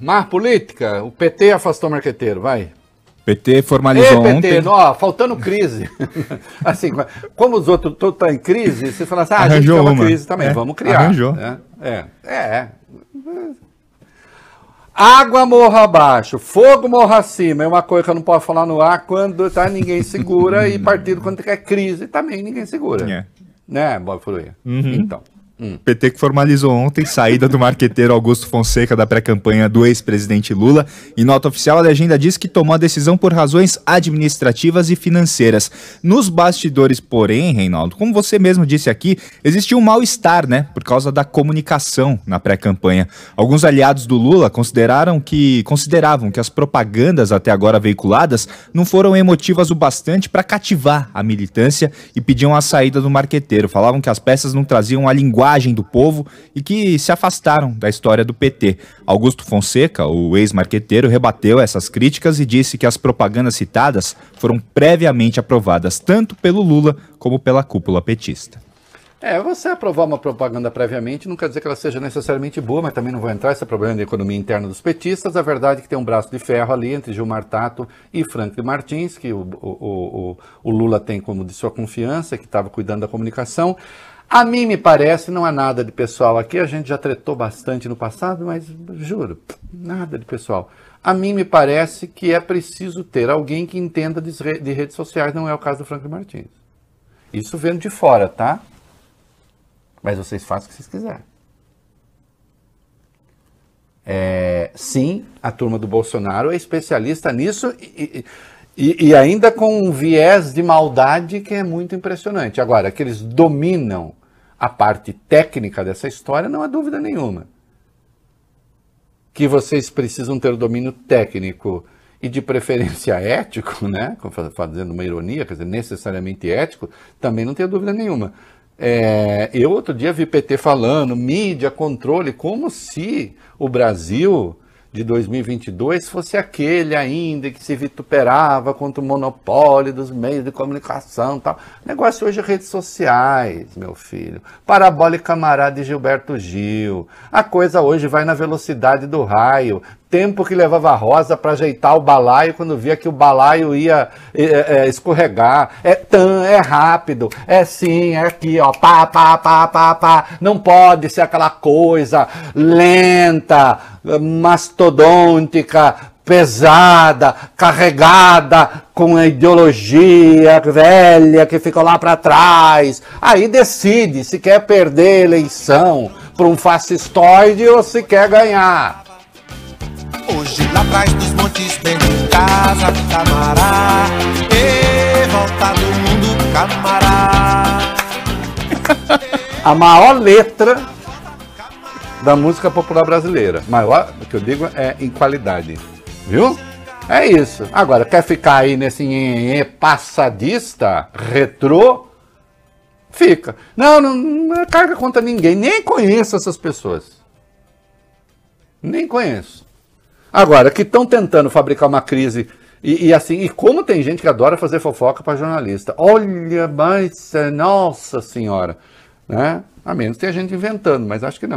Má política? O PT afastou o marqueteiro, vai. PT formalizou Ei, PT, ontem. faltando crise. assim, como os outros estão tá em crise, você fala assim, ah, a gente uma. crise também, é, vamos criar. Arranjou. Né? É, é, é. Água morra abaixo, fogo morra acima. É uma coisa que eu não posso falar no ar quando tá, ninguém segura e partido quando quer crise também ninguém segura. É. Né, Bob Furuia? Uhum. Então. Hum. PT que formalizou ontem saída do marqueteiro Augusto Fonseca da pré-campanha do ex-presidente Lula. Em nota oficial, a legenda diz que tomou a decisão por razões administrativas e financeiras. Nos bastidores, porém, Reinaldo, como você mesmo disse aqui, existia um mal-estar, né? Por causa da comunicação na pré-campanha. Alguns aliados do Lula consideraram que consideravam que as propagandas até agora veiculadas não foram emotivas o bastante para cativar a militância e pediam a saída do marqueteiro. Falavam que as peças não traziam a linguagem linguagem do povo e que se afastaram da história do PT. Augusto Fonseca, o ex-marqueteiro, rebateu essas críticas e disse que as propagandas citadas foram previamente aprovadas tanto pelo Lula como pela cúpula petista. É, você aprovar uma propaganda previamente não quer dizer que ela seja necessariamente boa, mas também não vou entrar esse é problema da economia interna dos petistas. A verdade é que tem um braço de ferro ali entre Gilmar Tato e Franklin Martins, que o, o, o, o Lula tem como de sua confiança, que estava cuidando da comunicação. A mim me parece, não há nada de pessoal aqui, a gente já tretou bastante no passado, mas juro, nada de pessoal. A mim me parece que é preciso ter alguém que entenda de, redes sociais, não é o caso do Franco Martins. Isso vendo de fora, tá? Mas vocês façam o que vocês quiserem. É, sim, a turma do Bolsonaro é especialista nisso e, e, e ainda com um viés de maldade que é muito impressionante. Agora, que eles dominam a parte técnica dessa história, não há dúvida nenhuma. Que vocês precisam ter domínio técnico e de preferência ético, né? fazendo uma ironia, quer dizer, necessariamente ético, também não tenho dúvida nenhuma. É, eu outro dia vi PT falando, mídia, controle, como se o Brasil de 2022 fosse aquele ainda que se vituperava contra o monopólio dos meios de comunicação tal. O negócio hoje é redes sociais, meu filho. Parabólica camarada de Gilberto Gil. A coisa hoje vai na velocidade do raio tempo que levava a Rosa para ajeitar o balaio quando via que o balaio ia é, é, é escorregar. É tão, é rápido, é sim, é aqui, ó, pá, pá, pá, pá, pá. Não pode ser aquela coisa lenta, mastodôntica, pesada, carregada com a ideologia velha que ficou lá para trás. Aí decide se quer perder a eleição para um fascistoide ou se quer ganhar longe, lá atrás dos montes, bem de casa, camará. E volta do mundo, camará. A maior letra da música popular brasileira. Maior, o que eu digo é em qualidade. Viu? É isso. Agora, quer ficar aí nesse nhê -nhê passadista, retrô? Fica. Não, não, não é carga contra ninguém. Nem conheço essas pessoas. Nem conheço. Agora, que estão tentando fabricar uma crise. E, e, assim, e como tem gente que adora fazer fofoca para jornalista. Olha, mas, é, nossa senhora. Né? A menos que tenha gente inventando, mas acho que não.